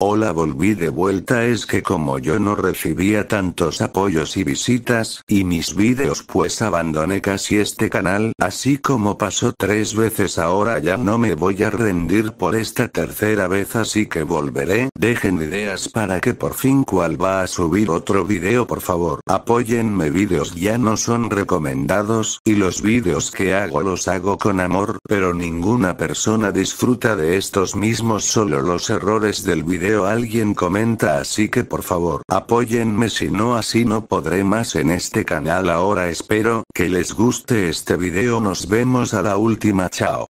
Hola volví de vuelta es que como yo no recibía tantos apoyos y visitas y mis vídeos pues abandoné casi este canal así como pasó tres veces ahora ya no me voy a rendir por esta tercera vez así que volveré dejen ideas para que por fin cual va a subir otro vídeo por favor apóyenme vídeos ya no son recomendados y los vídeos que hago los hago con amor pero ninguna persona disfruta de estos mismos solo los errores del video o alguien comenta así que por favor apóyenme si no así no podré más en este canal ahora espero que les guste este video nos vemos a la última chao.